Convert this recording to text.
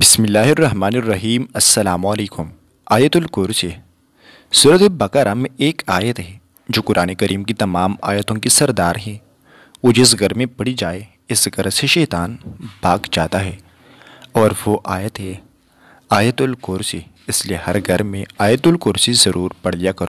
बिसमीम् अल्लाम आयतुल कुर्सी सूरत बकरा में एक आयत है जो कुरान करीम की तमाम आयतों की सरदार है वो जिस घर में पड़ी जाए इस घर से शैतान भाग जाता है और वो आयत है आयतुल कुर्सी इसलिए हर घर में आयतुल कुर्सी ज़रूर पढ़ लिया करो